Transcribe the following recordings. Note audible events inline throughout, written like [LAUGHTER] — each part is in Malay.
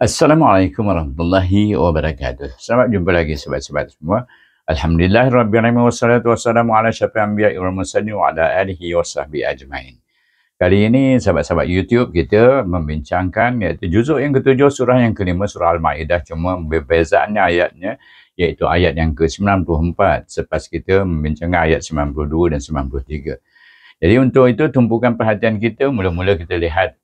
Assalamualaikum warahmatullahi wabarakatuh. Selamat jumpa lagi sahabat-sahabat semua. Alhamdulillah rabbil alamin wassalatu wassalamu ala asyrafil anbiya wal mursalin wa ala alihi washabbi ajmain. Kali ini sahabat-sahabat YouTube kita membincangkan iaitu juzuk yang ketujuh surah yang kelima surah Al-Maidah cuma perbezaannya ayatnya iaitu ayat yang ke-94 selepas kita membincangkan ayat 92 dan 93. Jadi untuk itu tumpukan perhatian kita mula-mula kita lihat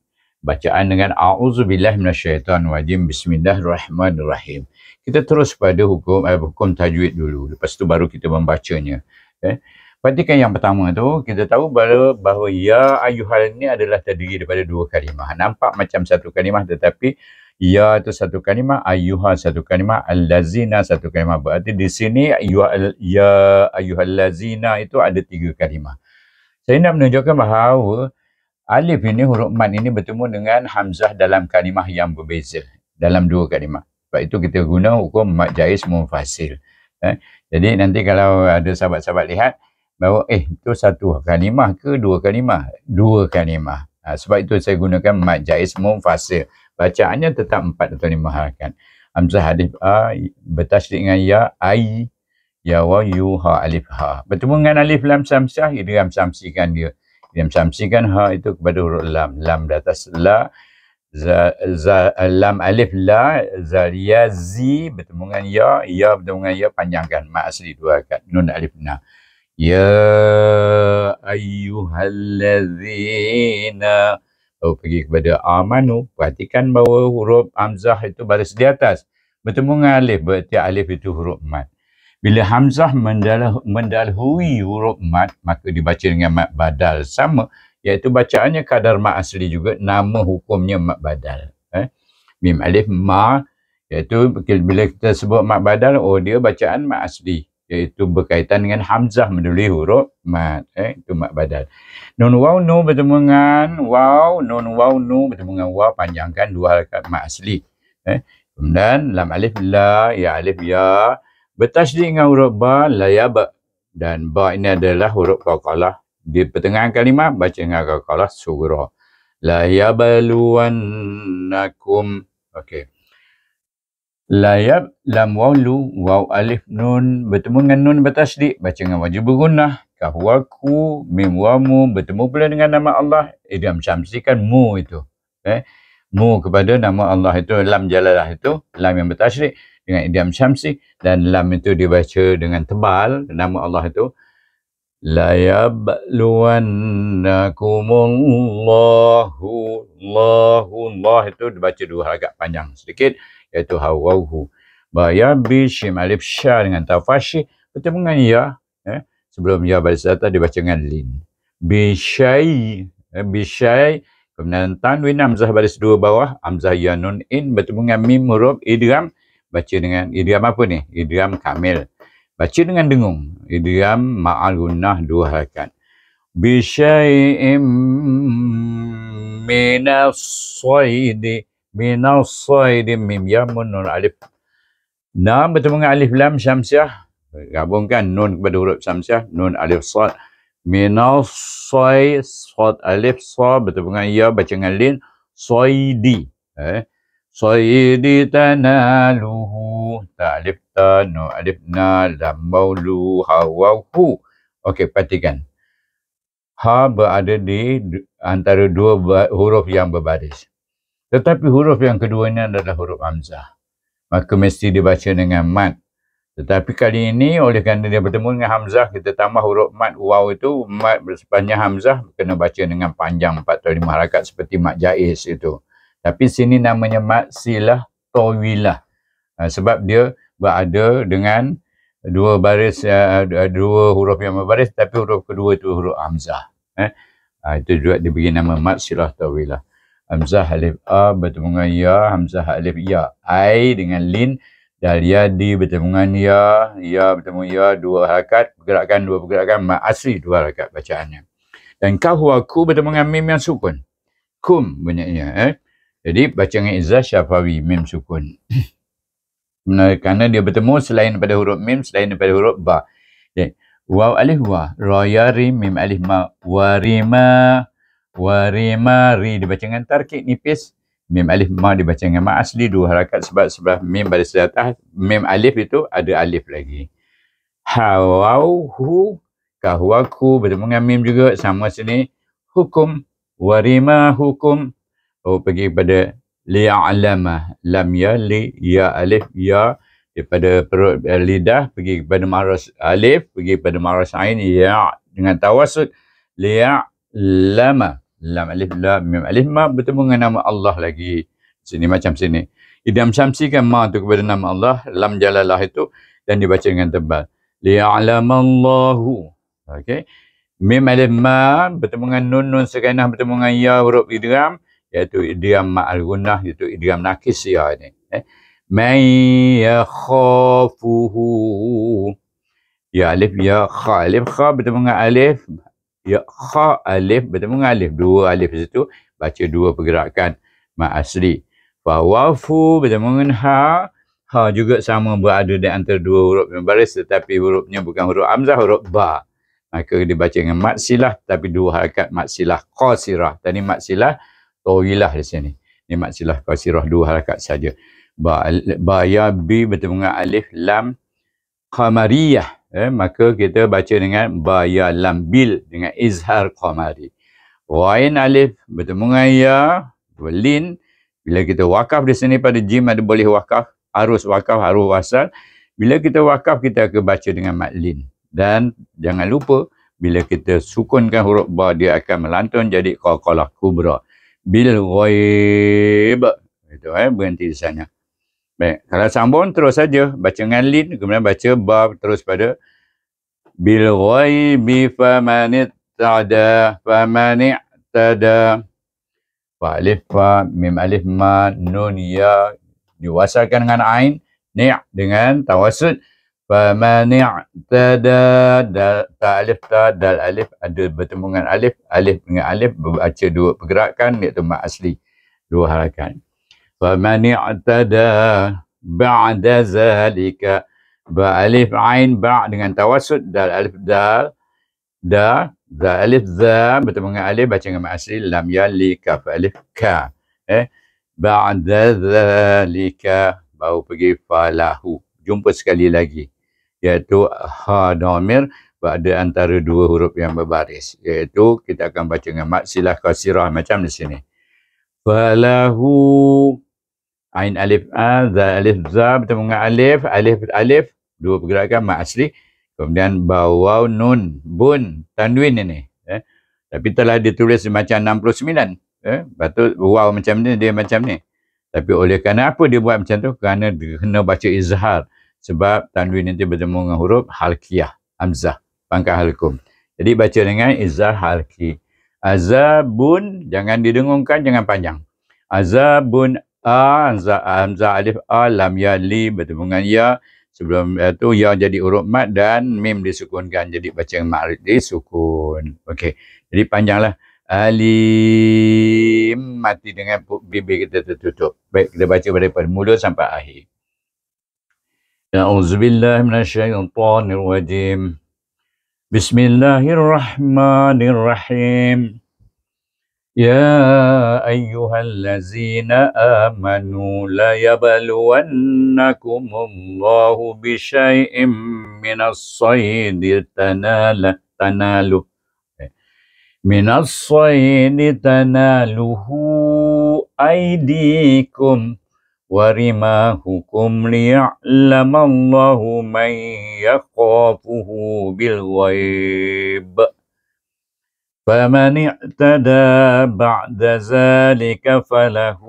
bacaan dengan auzubillahi minasyaitanirrajim bismillahirrahmanirrahim kita terus pada hukum eh, hukum tajwid dulu lepas tu baru kita membacanya eh perhatikan yang pertama tu kita tahu bahawa, bahawa ya ayuhal ni adalah terdiri daripada dua kalimah nampak macam satu kalimah tetapi ya tu satu kalimah ayuha satu kalimah allazina satu kalimah berarti di sini ya, ya ayuhal lazina itu ada tiga kalimah saya nak menunjukkan bahawa Alif ini huruf man ini bertemu dengan hamzah dalam kalimah yang berbeza dalam dua kalimah. Sebab itu kita guna hukum mad jais munfasil. Eh? Jadi nanti kalau ada sahabat-sahabat lihat bahawa eh itu satu kalimah ke dua kalimah? Dua kalimah. Ha, sebab itu saya gunakan mad jais munfasil. Bacaannya tetap empat atau lima harakan. Hamzah alif a bertasydid dengan ya ai ya wa yu ha alif ha. Bertemu dengan alif lam samsah, idgham samsikan dia. Ramsamsi, dia. Yang kan ha itu kepada huruf lam. Lam di atas la. Za, za, lam alif la. Zaria zi bertemu dengan ya. Ya bertemu dengan ya panjangkan. mak asli dua kat. Nun alif na. Ya ayyuhallazina. Oh, pergi kepada amanu. Perhatikan bahawa huruf amzah itu baris di atas. Bertemu dengan alif. Berarti alif itu huruf mat. Bila Hamzah mendahului huruf mat, maka dibaca dengan mat badal sama. Iaitu bacaannya kadar mat asli juga, nama hukumnya mat badal. Eh? Mim alif ma, iaitu bila kita sebut mat badal, oh dia bacaan mat asli. Iaitu berkaitan dengan Hamzah mendahului huruf mat. Eh? Itu mat badal. Nun waw nu bertemu dengan waw, nun waw nu bertemu dengan waw, panjangkan dua harikat mat asli. Eh? Kemudian, lam alif la, ya alif ya. Bertajdid dengan huruf ba layab dan ba ini adalah huruf qaqalah di pertengahan kalimah baca dengan qaqalah sughra. La ya baluwannakum. Okey. Layab lam waw lu waw alif nun bertemu dengan nun bertasdik baca dengan wajib bergunah kahwaku mim wamu bertemu pula dengan nama Allah idam syamsi kan mu itu eh mu kepada nama Allah itu lam jalalah itu lam yang bertasdik dengan idiom syamsi dan lam itu dibaca dengan tebal nama Allah itu la yabluwannakumullahu Allahu Allah itu dibaca dua agak panjang sedikit iaitu hawahu bayan bi syim alif sya dengan tafasyi betul dengan ya eh? sebelum ya baris atas dibaca dengan lin bi syai eh, ya, bi syai kemudian tanwin amzah baris dua bawah amzah ya nun in bertemu dengan mim huruf idgham baca dengan idiom apa ni? idiom kamil. Baca dengan dengung. idiom ma'al gunnah dua harakat. Bishai'im minasoydi minasoydi mim yamun nun alif. Nam bertemu dengan alif lam syamsiah. Gabungkan nun kepada huruf syamsiah. Nun alif sod. Minasoy sod alif sod bertemu dengan ya baca dengan lin. soidi Eh? Sayyidi tanaluhu ta'lif tanu alif na lam maulu hawahu. Okey, perhatikan. Ha berada di antara dua huruf yang berbaris. Tetapi huruf yang keduanya adalah huruf Hamzah. Maka mesti dibaca dengan mat. Tetapi kali ini oleh kerana dia bertemu dengan Hamzah, kita tambah huruf mat waw itu, mat bersepanjang Hamzah kena baca dengan panjang 4 atau 5 harakat seperti mat jais itu. Tapi sini namanya maksilah tawilah. Ha, sebab dia berada dengan dua baris uh, dua huruf yang berbaris tapi huruf kedua itu huruf hamzah. Eh? Ha, itu juga diberi nama maksilah tawilah. Hamzah alif a bertemu dengan ya, hamzah alif ya, ai dengan lin dan ya di bertemu dengan ya, ya bertemu ya dua harakat, pergerakan dua pergerakan mak dua harakat bacaannya. Dan kahwaku bertemu dengan mim yang sukun. Kum bunyinya eh. Jadi bacaan izah Syafawi Mim Sukun. [CLEARS THROAT] Kerana dia bertemu selain daripada huruf Mim, selain daripada huruf Ba. Jadi, Waw alih wa, royari mim alif ma, warima, warima ri. Dibaca dengan tarkik nipis. Mim alif ma dibaca dengan ma asli dua harakat sebab sebelah mim pada sejatah mim alif itu ada alif lagi. Hawau hu kahwaku bertemu dengan mim juga sama sini. Hukum warima hukum oh pergi pada li'alama lam ya li ya alif ya daripada perut uh, lidah pergi kepada maras alif pergi kepada maras ain ya dengan tawasud li'alama lam alif lam mim alif ma bertemu dengan nama Allah lagi sini macam sini idam syamsi kan ma tu kepada nama Allah lam jalalah itu dan dibaca dengan tebal Allah okey mim alif ma bertemu dengan nun nun sekainah bertemu dengan ya huruf idgham iaitu idiom ma'al gunnah iaitu idiom nakis ya ini eh mai ya khafuhu ya alif ya kha alif kha bertemu dengan alif ya kha alif bertemu dengan alif dua alif di situ baca dua pergerakan mak asli Wa wafu bertemu dengan ha ha juga sama berada di antara dua huruf yang baris tetapi hurufnya bukan huruf amzah huruf ba maka dibaca dengan mat silah tapi dua harakat mat silah qasirah tadi mat silah torilah di sini. Ini maksilah kasirah dua harakat saja. Ba, ba ya bi bertemu dengan alif lam qamariyah. Eh, maka kita baca dengan ba ya lam bil dengan izhar qamari. Wain alif bertemu dengan ya lin bila kita wakaf di sini pada jim ada boleh wakaf arus wakaf arus wasal bila kita wakaf kita akan baca dengan maklin dan jangan lupa bila kita sukunkan huruf ba dia akan melantun jadi qalqalah kubra bil ghaib. Itu eh berhenti di sana. Baik, kalau sambung terus saja baca dengan lin kemudian baca bab terus pada bil ghaibi famanit tada famani tada fa alif fa mim alif ma nun ya diwasakan dengan ain ni dengan tawasud فمن اعتدى تا alif ta dal alif ada bertemungan alif alif dengan alif baca dua pergerakan iaitu mak asli dua harakan فمن اعتدى بعد ذلك ba alif ain ba dengan tawasud dal alif dal da za alif za bertemu dengan alif baca dengan mak asli lam ya li kaf alif ka eh ba'da dzalika bau pergi falahu jumpa sekali lagi iaitu ha domir pada antara dua huruf yang berbaris iaitu kita akan baca dengan mat silah kasirah macam di sini falahu ain alif a za alif za bertemu dengan alif alif alif dua pergerakan mat asli kemudian bawau nun bun tanwin ini eh? tapi telah ditulis macam 69 eh? patut wow macam ni dia macam ni tapi oleh kerana apa dia buat macam tu kerana dia kena baca izhar sebab tanwin nanti bertemu dengan huruf halkiyah hamzah pangkal halkum jadi baca dengan izah halki azabun jangan didengungkan jangan panjang azabun a hamzah, hamzah alif a lam ya li bertemu dengan ya sebelum itu eh, ya jadi huruf mat dan mim disukunkan jadi baca yang ma'rif disukun okey jadi panjanglah alim mati dengan bibir kita tertutup baik kita baca daripada mula sampai akhir أعوذ بالله من الشيطان الرجيم بسم الله الرحمن الرحيم يا أيها الذين آمنوا ليبلونكم الله بشيء من الصيد تنال تناله من الصيد تناله أيديكم ورما حكم ليعلم الله من يخافه بالغيب فمن اعتدى بعد ذلك فله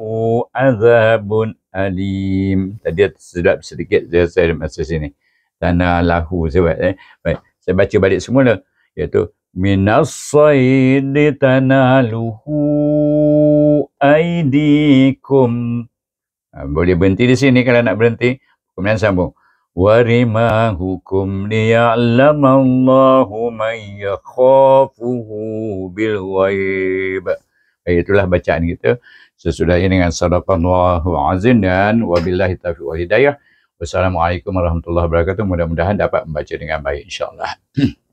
عذاب أليم tadi sedap sedikit saya, saya masa sini tanah lahu saya eh. baik saya baca balik semula iaitu minas sayyid tanaluhu aidikum Ha, boleh berhenti di sini kalau nak berhenti. Kemudian sambung. Warima hukum liya'lam Allahu man yakhafuhu bil ghaib. Eh, itulah bacaan kita. Sesudah ini dengan sadaqallahu azim dan wabillahi taufiq wal hidayah. Wassalamualaikum warahmatullahi wabarakatuh. Mudah-mudahan dapat membaca dengan baik insyaAllah. [CLEARS THROAT]